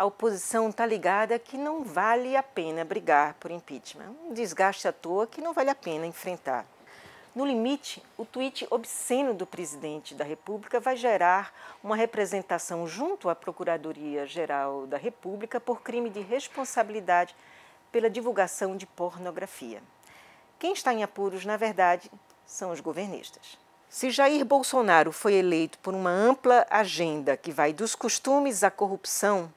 a oposição está ligada que não vale a pena brigar por impeachment. É um desgaste à toa que não vale a pena enfrentar. No limite, o tweet obsceno do presidente da República vai gerar uma representação junto à Procuradoria-Geral da República por crime de responsabilidade pela divulgação de pornografia. Quem está em apuros, na verdade, são os governistas. Se Jair Bolsonaro foi eleito por uma ampla agenda que vai dos costumes à corrupção,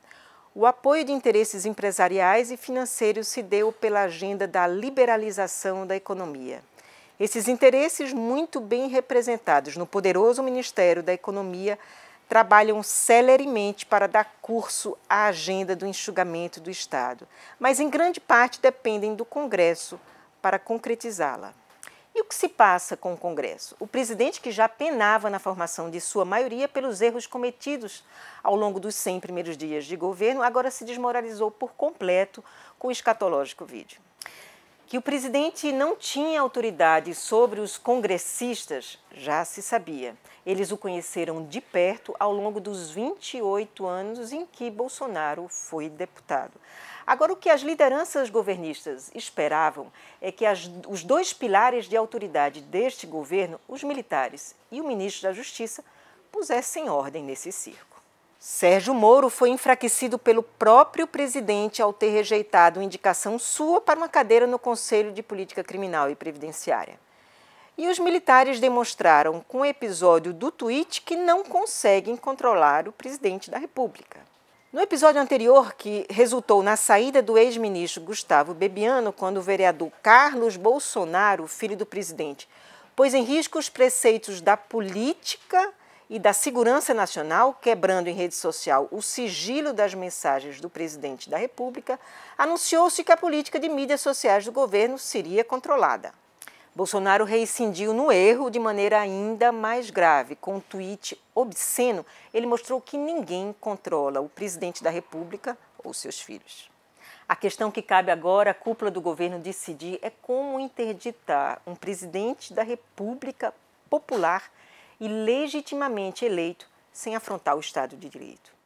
o apoio de interesses empresariais e financeiros se deu pela agenda da liberalização da economia. Esses interesses, muito bem representados no poderoso Ministério da Economia, trabalham celeremente para dar curso à agenda do enxugamento do Estado, mas em grande parte dependem do Congresso para concretizá-la. E o que se passa com o Congresso? O presidente, que já penava na formação de sua maioria pelos erros cometidos ao longo dos 100 primeiros dias de governo, agora se desmoralizou por completo com o escatológico vídeo. Que o presidente não tinha autoridade sobre os congressistas já se sabia. Eles o conheceram de perto ao longo dos 28 anos em que Bolsonaro foi deputado. Agora, o que as lideranças governistas esperavam é que as, os dois pilares de autoridade deste governo, os militares e o ministro da Justiça, pusessem ordem nesse circo. Sérgio Moro foi enfraquecido pelo próprio presidente ao ter rejeitado indicação sua para uma cadeira no Conselho de Política Criminal e Previdenciária. E os militares demonstraram com o episódio do tweet que não conseguem controlar o presidente da República. No episódio anterior, que resultou na saída do ex-ministro Gustavo Bebiano, quando o vereador Carlos Bolsonaro, filho do presidente, pôs em risco os preceitos da política e da Segurança Nacional, quebrando em rede social o sigilo das mensagens do presidente da República, anunciou-se que a política de mídias sociais do governo seria controlada. Bolsonaro reincindiu no erro de maneira ainda mais grave. Com um tweet obsceno, ele mostrou que ninguém controla o presidente da República ou seus filhos. A questão que cabe agora à cúpula do governo decidir é como interditar um presidente da República Popular e legitimamente eleito sem afrontar o Estado de Direito.